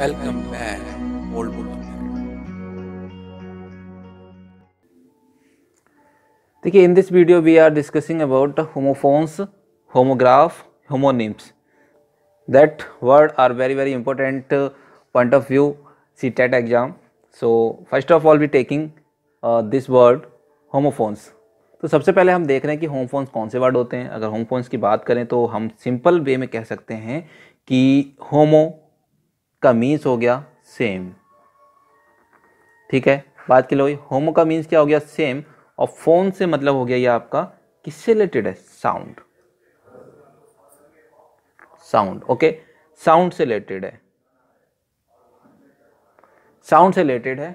welcome back old book देखिए in this video we are discussing about homophones homograph homonyms that word are very very important point of view CTET exam so first of all we taking this word homophones तो सबसे पहले हम देख रहे हैं कि homophones कौन से वर्ड होते हैं अगर होमोफोन्स की बात करें तो हम सिंपल वे में कह सकते हैं कि होमो का मीन्स हो गया सेम ठीक है बात के लिए होमो का मीन्स क्या हो गया सेम और फोन से मतलब हो गया ये आपका किससे रिलेटेड है साउंड साउंड ओके साउंड से रिलेटेड है साउंड से रिलेटेड है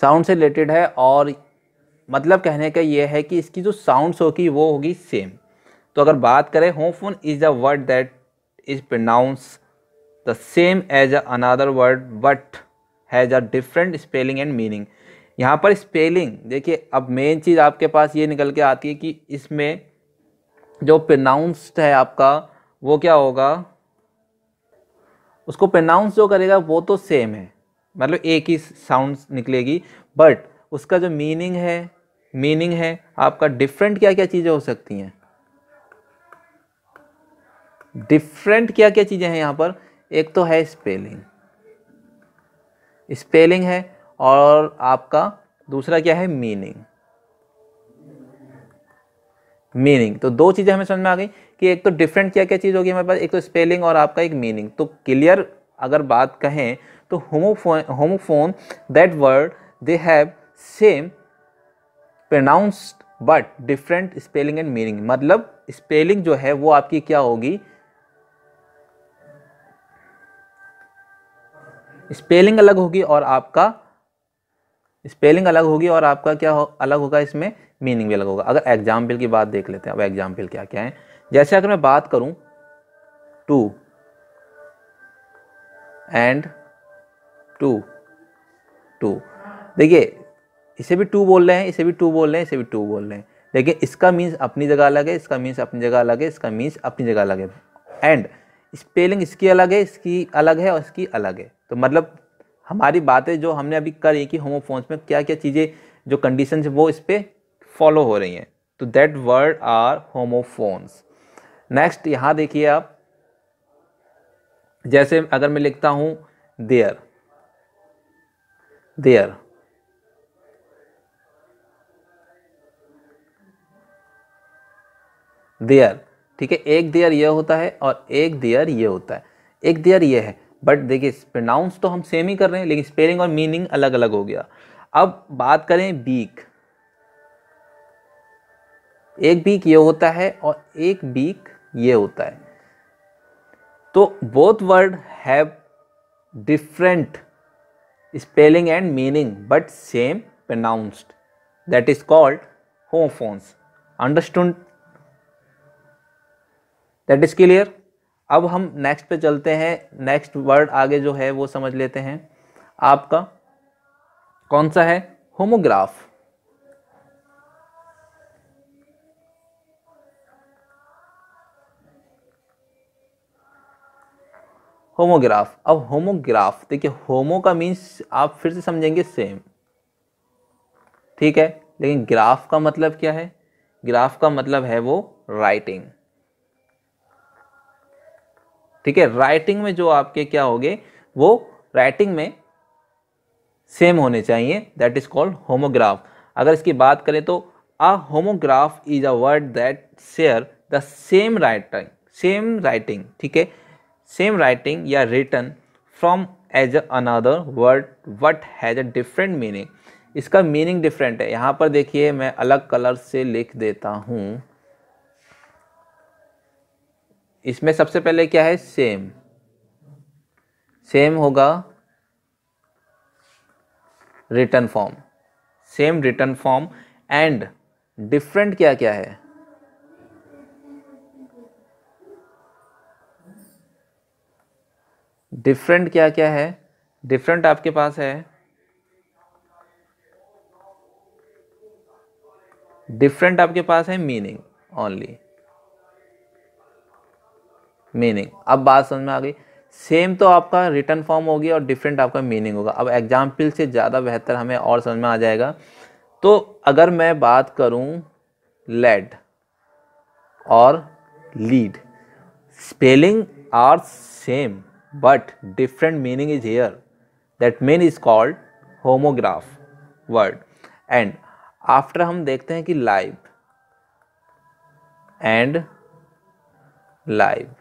साउंड से रिलेटेड है और मतलब कहने का ये है कि इसकी जो साउंड्स होगी वो होगी सेम तो अगर बात करें homophone is the word that is pronounce the same as another word but has a different spelling and meaning यहाँ पर स्पेलिंग देखिए अब मेन चीज़ आपके पास ये निकल के आती है कि इसमें जो प्रनाउंस्ड है आपका वो क्या होगा उसको प्रनाउंस जो करेगा वो तो सेम है मतलब एक ही साउंड निकलेगी बट उसका जो मीनिंग है मीनिंग है आपका डिफरेंट क्या क्या चीज़ें हो सकती हैं डिफरेंट क्या क्या चीज़ें हैं यहाँ पर एक तो है स्पेलिंग स्पेलिंग है और आपका दूसरा क्या है मीनिंग मीनिंग तो दो चीज़ें हमें समझ में आ गई कि एक तो डिफरेंट क्या क्या चीज़ होगी हमारे पास एक तो स्पेलिंग और आपका एक मीनिंग तो क्लियर अगर बात कहें तो homophone homophone that word they have same pronounced but different spelling and meaning मतलब स्पेलिंग जो है वो आपकी क्या होगी स्पेलिंग अलग होगी और आपका स्पेलिंग अलग होगी और आपका क्या हो अलग होगा इसमें मीनिंग भी अलग होगा अगर एग्जाम्पल की बात देख लेते हैं अब एग्जाम्पल क्या क्या है जैसे अगर मैं बात करूं टू एंड टू टू देखिए इसे भी टू बोल रहे हैं इसे भी टू बोल रहे हैं इसे भी टू बोल रहे हैं लेकिन इसका मीन्स अपनी जगह अलग है इसका मीन्स अपनी जगह अलग है इसका मीन्स अपनी जगह अलग है एंड स्पेलिंग इसकी अलग है इसकी अलग है और इसकी अलग है तो मतलब हमारी बातें जो हमने अभी करी कि होमोफोन्स में क्या क्या चीज़ें जो कंडीशन है वो इस पर फॉलो हो रही हैं तो that word are homophones next यहाँ देखिए आप जैसे अगर मैं लिखता हूँ देयर देयर देयर ठीक है एक दियर ये होता है और एक दियर ये होता है एक दियर ये है बट देखिए प्रनाउंस तो हम सेम ही कर रहे हैं लेकिन स्पेलिंग और मीनिंग अलग अलग हो गया अब बात करें बीक एक बीक ये होता है और एक बीक ये होता है तो both word have different spelling and meaning but same pronounced that is called homophones understood that is clear अब हम नेक्स्ट पे चलते हैं नेक्स्ट वर्ड आगे जो है वो समझ लेते हैं आपका कौन सा है होमोग्राफ होमोग्राफ अब होमोग्राफ देखिए होमो का मीन्स आप फिर से समझेंगे सेम ठीक है लेकिन ग्राफ का मतलब क्या है ग्राफ का मतलब है वो राइटिंग ठीक है राइटिंग में जो आपके क्या हो गए वो राइटिंग में सेम होने चाहिए दैट इज कॉल्ड होमोग्राफ अगर इसकी बात करें तो a homograph is a word that share the same writing same writing ठीक है सेम राइटिंग या written from as another word what has a different meaning इसका मीनिंग डिफरेंट है यहाँ पर देखिए मैं अलग कलर से लिख देता हूँ इसमें सबसे पहले क्या है सेम सेम होगा written form same written form and different क्या क्या है डिफरेंट क्या क्या है डिफरेंट आपके पास है डिफरेंट आपके पास है मीनिंग ओनली मीनिंग अब बात समझ में आ गई सेम तो आपका रिटर्न फॉर्म होगी और डिफरेंट आपका मीनिंग होगा अब एग्जाम्पल से ज़्यादा बेहतर हमें और समझ में आ जाएगा तो अगर मैं बात करूँ लेड और lead spelling are same but different meaning is here that mean is called homograph word and after हम देखते हैं कि live and live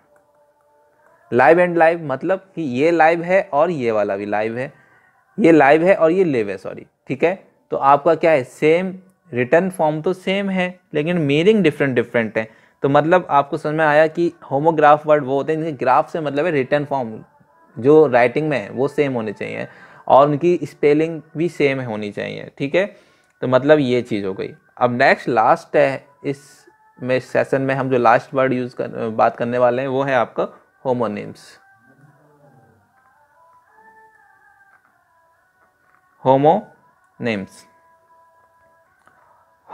live and live मतलब कि ये लाइव है और ये वाला भी लाइव है ये लाइव है और ये लेव है सॉरी ठीक है तो आपका क्या है सेम रिटर्न फॉर्म तो सेम है लेकिन मीनिंग डिफरेंट डिफरेंट है तो मतलब आपको समझ में आया कि होमोग्राफ वर्ड वो होते हैं जिनके ग्राफ से मतलब है रिटर्न फॉर्म जो राइटिंग में है वो सेम होने चाहिए और उनकी स्पेलिंग भी सेम होनी चाहिए ठीक है तो मतलब ये चीज़ हो गई अब नेक्स्ट लास्ट है इस में सेशन में हम जो लास्ट वर्ड यूज़ कर बात करने वाले हैं वो है आपका homonyms names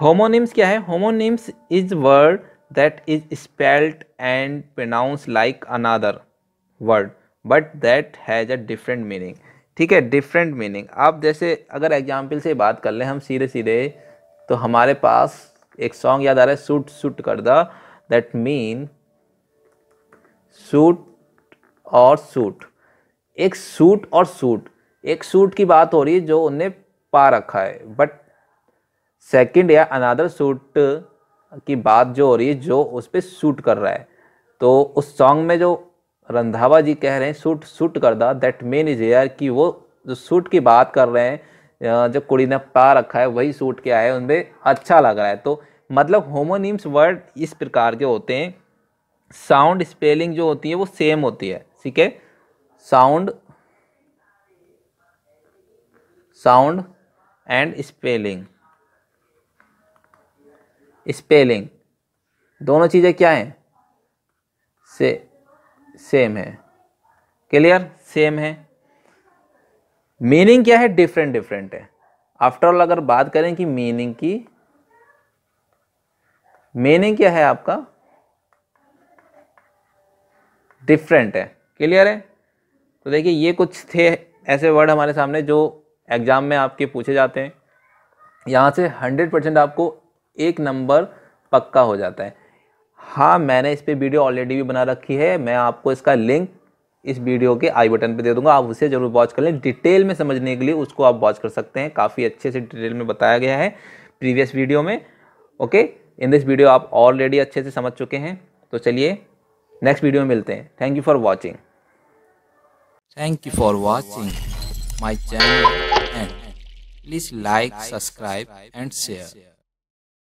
होमोनिम्स क्या है homonyms is word that is spelled and pronounced like another word but that has a different meaning ठीक है डिफरेंट मीनिंग आप जैसे अगर एग्जाम्पल से बात कर लें हम सीधे सीधे तो हमारे पास एक सॉन्ग याद आ रहा है सूट सूट कर दैट मीन सूट और सूट एक सूट और सूट एक सूट की बात हो रही है जो उनने पा रखा है बट सेकंड या अनादर सूट की बात जो हो रही है जो उस पर सूट कर रहा है तो उस सॉन्ग में जो रंधावा जी कह रहे हैं suit suit the that mean is here कि वो जो सूट की बात कर रहे हैं जो कुड़ी ने पा रखा है वही सूट क्या है उनमें अच्छा लग रहा है तो मतलब होमोनिम्स वर्ड इस प्रकार के होते हैं साउंड स्पेलिंग जो होती है वो सेम होती है ठीक है sound sound and spelling spelling दोनों चीज़ें क्या हैं से सेम है क्लियर सेम है मीनिंग क्या है डिफरेंट डिफरेंट है आफ्टर ऑल अगर बात करें कि मीनिंग की मीनिंग क्या है आपका डिफरेंट है क्लियर है तो देखिए ये कुछ थे ऐसे वर्ड हमारे सामने जो एग्ज़ाम में आपके पूछे जाते हैं यहाँ से हंड्रेड परसेंट आपको एक नंबर पक्का हो जाता है हाँ मैंने इस पर वीडियो ऑलरेडी भी बना रखी है मैं आपको इसका लिंक इस वीडियो के आई बटन पे दे दूंगा आप उसे जरूर वॉच कर लें डिटेल में समझने के लिए उसको आप वॉच कर सकते हैं काफ़ी अच्छे से डिटेल में बताया गया है प्रीवियस वीडियो में ओके इन दिस वीडियो आप ऑलरेडी अच्छे से समझ चुके हैं तो चलिए नेक्स्ट वीडियो में मिलते हैं thank you for watching thank you for watching my channel and please like subscribe and share